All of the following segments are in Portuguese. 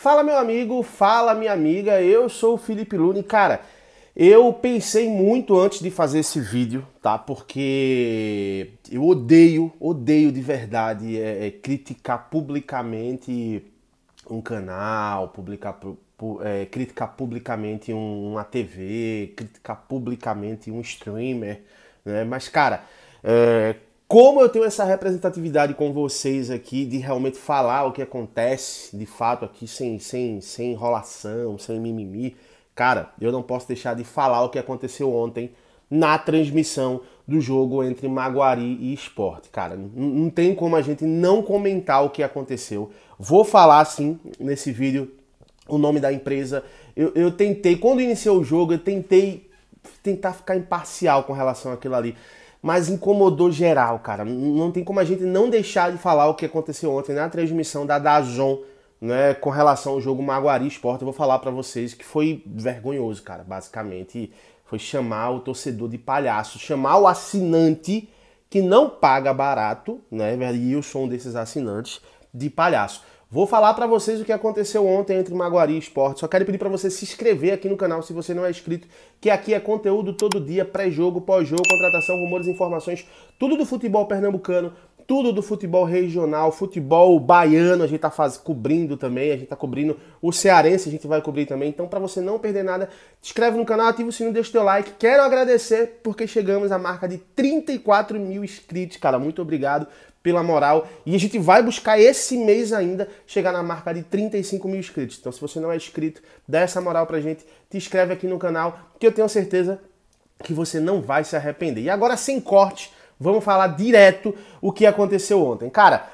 Fala meu amigo, fala minha amiga, eu sou o Felipe Lune, cara. Eu pensei muito antes de fazer esse vídeo, tá? Porque eu odeio, odeio de verdade é, é, criticar publicamente um canal, publicar, é, criticar publicamente um, uma TV, criticar publicamente um streamer, né? Mas cara, é, como eu tenho essa representatividade com vocês aqui de realmente falar o que acontece de fato aqui, sem, sem, sem enrolação, sem mimimi, cara, eu não posso deixar de falar o que aconteceu ontem na transmissão do jogo entre Maguari e Esporte. Cara, não tem como a gente não comentar o que aconteceu. Vou falar sim nesse vídeo o nome da empresa. Eu, eu tentei, quando iniciou o jogo, eu tentei tentar ficar imparcial com relação àquilo ali mas incomodou geral, cara. Não tem como a gente não deixar de falar o que aconteceu ontem na transmissão da Dazon, né, com relação ao jogo Maguari Esporte. Eu vou falar para vocês que foi vergonhoso, cara, basicamente. Foi chamar o torcedor de palhaço, chamar o assinante que não paga barato, né, e eu sou um desses assinantes, de palhaço. Vou falar para vocês o que aconteceu ontem entre Maguari e Esporte. Só quero pedir para você se inscrever aqui no canal se você não é inscrito, que aqui é conteúdo todo dia, pré-jogo, pós-jogo, contratação, rumores, informações, tudo do futebol pernambucano, tudo do futebol regional, futebol baiano, a gente tá faz, cobrindo também, a gente tá cobrindo o cearense, a gente vai cobrir também. Então, para você não perder nada, se inscreve no canal, ativa o sininho, deixa o teu like. Quero agradecer porque chegamos à marca de 34 mil inscritos, cara. Muito obrigado pela moral. E a gente vai buscar esse mês ainda chegar na marca de 35 mil inscritos. Então, se você não é inscrito, dá essa moral pra gente, te inscreve aqui no canal, que eu tenho certeza que você não vai se arrepender. E agora, sem corte, vamos falar direto o que aconteceu ontem. Cara,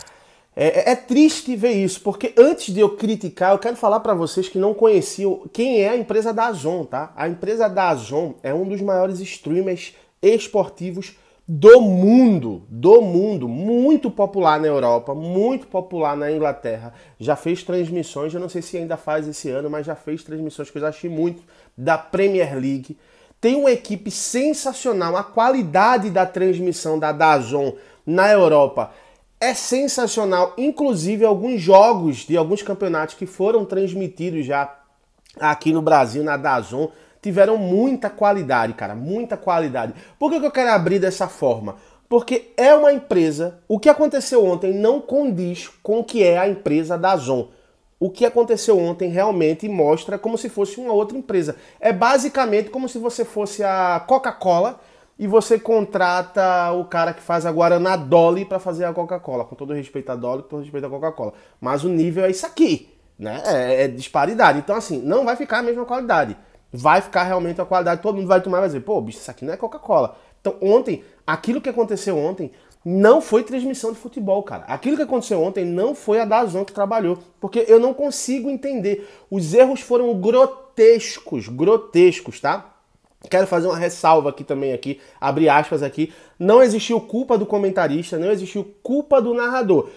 é, é, é triste ver isso, porque antes de eu criticar, eu quero falar para vocês que não conheciam quem é a empresa da Azon, tá? A empresa da Azon é um dos maiores streamers esportivos do mundo, do mundo, muito popular na Europa, muito popular na Inglaterra. Já fez transmissões, eu não sei se ainda faz esse ano, mas já fez transmissões que eu já achei muito da Premier League. Tem uma equipe sensacional, a qualidade da transmissão da Dazon na Europa é sensacional, inclusive alguns jogos de alguns campeonatos que foram transmitidos já aqui no Brasil na Dazon tiveram muita qualidade, cara, muita qualidade. Por que, que eu quero abrir dessa forma? Porque é uma empresa, o que aconteceu ontem não condiz com o que é a empresa da Zon. O que aconteceu ontem realmente mostra como se fosse uma outra empresa. É basicamente como se você fosse a Coca-Cola e você contrata o cara que faz a Guaraná Dolly para fazer a Coca-Cola. Com todo respeito a Dolly, com todo respeito a Coca-Cola. Mas o nível é isso aqui, né? É, é disparidade. Então, assim, não vai ficar a mesma qualidade vai ficar realmente a qualidade, todo mundo vai tomar e vai dizer, pô, bicho, isso aqui não é Coca-Cola. Então, ontem, aquilo que aconteceu ontem não foi transmissão de futebol, cara. Aquilo que aconteceu ontem não foi a Dazon que trabalhou, porque eu não consigo entender. Os erros foram grotescos, grotescos, tá? Quero fazer uma ressalva aqui também aqui, abrir aspas aqui. Não existiu culpa do comentarista, não existiu culpa do narrador.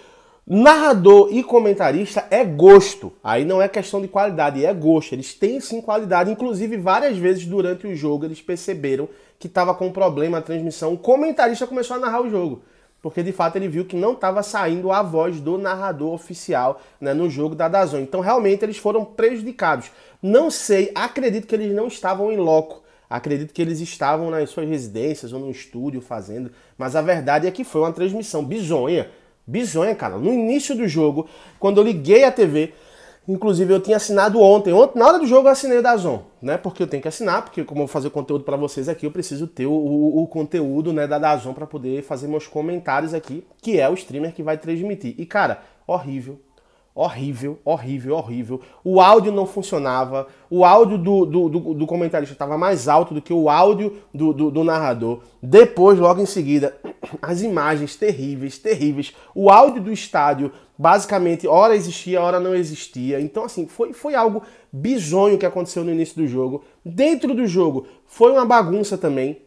Narrador e comentarista é gosto. Aí não é questão de qualidade, é gosto. Eles têm sim qualidade. Inclusive, várias vezes durante o jogo eles perceberam que estava com problema a transmissão. O comentarista começou a narrar o jogo. Porque de fato ele viu que não estava saindo a voz do narrador oficial né, no jogo da Dazon. Então realmente eles foram prejudicados. Não sei, acredito que eles não estavam em loco. Acredito que eles estavam nas suas residências ou no estúdio fazendo. Mas a verdade é que foi uma transmissão bizonha Bizonha, cara. No início do jogo, quando eu liguei a TV, inclusive eu tinha assinado ontem. Ontem, na hora do jogo, eu assinei o Dazon, né? Porque eu tenho que assinar, porque como eu vou fazer conteúdo para vocês aqui, eu preciso ter o, o, o conteúdo né, da Dazon para poder fazer meus comentários aqui, que é o streamer que vai transmitir. E, cara, horrível, horrível, horrível, horrível. O áudio não funcionava, o áudio do, do, do, do comentarista estava mais alto do que o áudio do, do, do narrador. Depois, logo em seguida, as imagens terríveis, terríveis. O áudio do estádio, basicamente, hora existia, hora não existia. Então, assim, foi, foi algo bizonho que aconteceu no início do jogo. Dentro do jogo, foi uma bagunça também.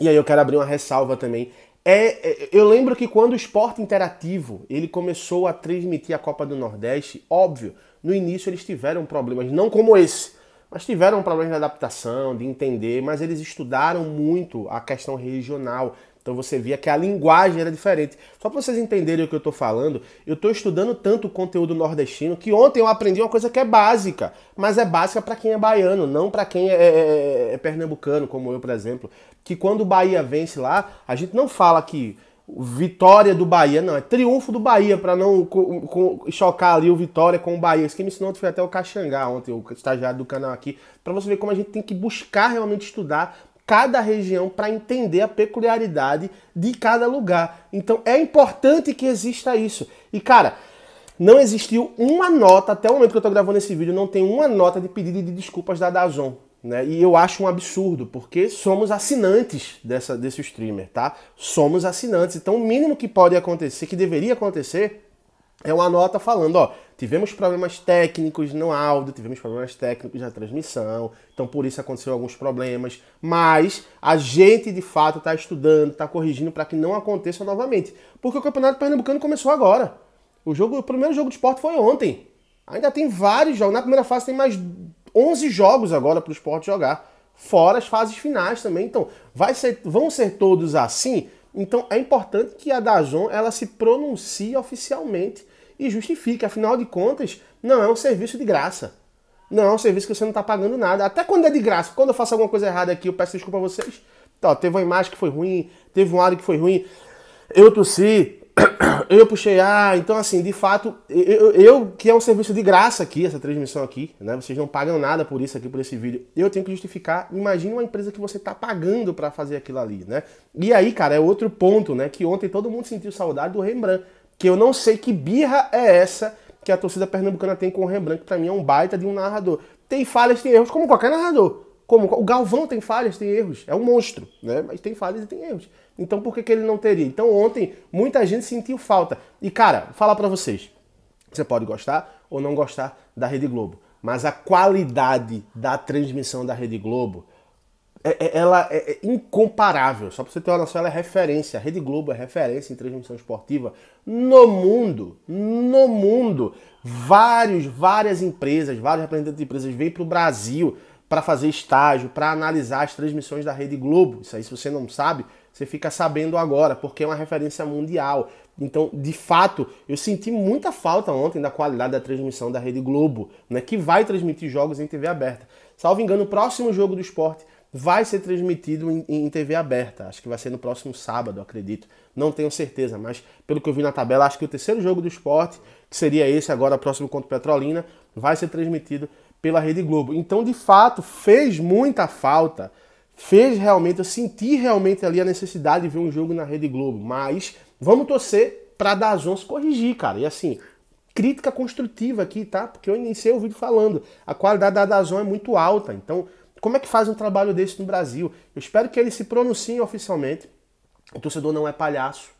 E aí eu quero abrir uma ressalva também. É, é eu lembro que quando o esporte interativo ele começou a transmitir a Copa do Nordeste, óbvio, no início eles tiveram problemas, não como esse, mas tiveram problemas de adaptação, de entender, mas eles estudaram muito a questão regional, então você via que a linguagem era diferente. Só para vocês entenderem o que eu estou falando, eu estou estudando tanto o conteúdo nordestino que ontem eu aprendi uma coisa que é básica, mas é básica para quem é baiano, não para quem é, é, é, é, pernambucano, como eu, por exemplo. Que quando o Bahia vence lá, a gente não fala que vitória do Bahia, não, é triunfo do Bahia, para não com, com, chocar ali o Vitória com o Bahia. Isso que me ensinou foi até o Caxangá ontem, o estagiário do canal aqui, para você ver como a gente tem que buscar realmente estudar cada região para entender a peculiaridade de cada lugar. Então é importante que exista isso. E cara, não existiu uma nota, até o momento que eu estou gravando esse vídeo, não tem uma nota de pedido de desculpas da Dazon. Né? E eu acho um absurdo, porque somos assinantes dessa, desse streamer, tá? Somos assinantes. Então o mínimo que pode acontecer, que deveria acontecer, é uma nota falando, ó, tivemos problemas técnicos no áudio, tivemos problemas técnicos na transmissão, então por isso aconteceu alguns problemas, mas a gente de fato está estudando, está corrigindo para que não aconteça novamente, porque o Campeonato Pernambucano começou agora. O jogo, o primeiro jogo de esporte foi ontem. Ainda tem vários jogos, na primeira fase tem mais 11 jogos agora para o esporte jogar, fora as fases finais também. Então, vai ser, vão ser todos assim? Então é importante que a Dazon ela se pronuncie oficialmente e justifique. Afinal de contas, não é um serviço de graça. Não é um serviço que você não está pagando nada. Até quando é de graça, quando eu faço alguma coisa errada aqui, eu peço desculpa a vocês. Então, teve uma imagem que foi ruim, teve um áudio que foi ruim. Eu tossi, eu puxei, ah, então assim, de fato, eu, eu, que é um serviço de graça aqui, essa transmissão aqui, né? Vocês não pagam nada por isso aqui, por esse vídeo. Eu tenho que justificar. Imagina uma empresa que você tá pagando para fazer aquilo ali, né? E aí, cara, é outro ponto, né? Que ontem todo mundo sentiu saudade do Rembrandt. Que eu não sei que birra é essa que a torcida pernambucana tem com o Rembrandt, que pra mim é um baita de um narrador. Tem falhas, tem erros, como qualquer narrador como o Galvão tem falhas, tem erros, é um monstro, né? Mas tem falhas e tem erros. Então por que, que ele não teria? Então ontem muita gente sentiu falta. E cara, falar para vocês, você pode gostar ou não gostar da Rede Globo, mas a qualidade da transmissão da Rede Globo é, é ela é, é, incomparável. Só para você ter uma noção, ela é referência. A Rede Globo é referência em transmissão esportiva no mundo. No mundo, vários, várias empresas, vários representantes de empresas vêm para o Brasil para fazer estágio, para analisar as transmissões da Rede Globo. Isso aí, se você não sabe, você fica sabendo agora, porque é uma referência mundial. Então, de fato, eu senti muita falta ontem da qualidade da transmissão da Rede Globo, né, que vai transmitir jogos em TV aberta. Salvo engano, o próximo jogo do esporte vai ser transmitido em, em, TV aberta. Acho que vai ser no próximo sábado, acredito. Não tenho certeza, mas pelo que eu vi na tabela, acho que o terceiro jogo do esporte, que seria esse agora, próximo contra o Petrolina, vai ser transmitido pela Rede Globo. Então, de fato, fez muita falta. Fez realmente, eu senti realmente ali a necessidade de ver um jogo na Rede Globo. Mas vamos torcer para Dazon se corrigir, cara. E assim, crítica construtiva aqui, tá? Porque eu iniciei o vídeo falando, a qualidade da Dazon é muito alta. Então, como é que faz um trabalho desse no Brasil? Eu espero que ele se pronunciem oficialmente. O torcedor não é palhaço,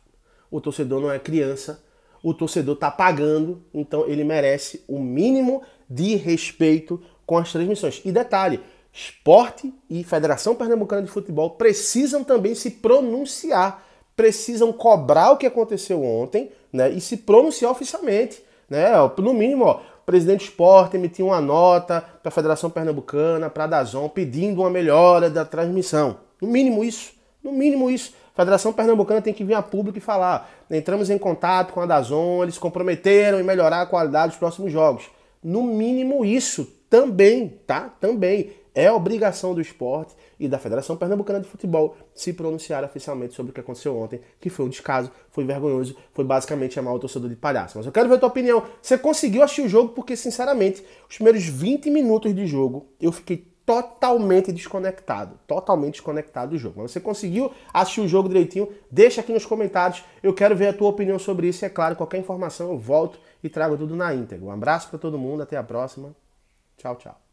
o torcedor não é criança, o torcedor está pagando, então ele merece o mínimo de respeito com as transmissões. E detalhe, Esporte e Federação Pernambucana de Futebol precisam também se pronunciar, precisam cobrar o que aconteceu ontem né, e se pronunciar oficialmente. Né? No mínimo, ó, o presidente Esporte emitiu uma nota para a Federação Pernambucana, para a Dazon, pedindo uma melhora da transmissão. No mínimo isso, no mínimo isso. A Federação Pernambucana tem que vir a público e falar: entramos em contato com a Dazon, eles comprometeram em melhorar a qualidade dos próximos jogos. No mínimo isso também, tá? Também é obrigação do esporte e da Federação Pernambucana de Futebol se pronunciar oficialmente sobre o que aconteceu ontem, que foi um descaso, foi vergonhoso, foi basicamente chamar o torcedor de palhaço. Mas eu quero ver a tua opinião. Você conseguiu assistir o jogo porque, sinceramente, os primeiros 20 minutos de jogo eu fiquei totalmente desconectado, totalmente desconectado do jogo. Mas você conseguiu assistir o jogo direitinho? Deixa aqui nos comentários, eu quero ver a tua opinião sobre isso. E é claro, qualquer informação eu volto e trago tudo na íntegra. Um abraço para todo mundo, até a próxima. Tchau, tchau.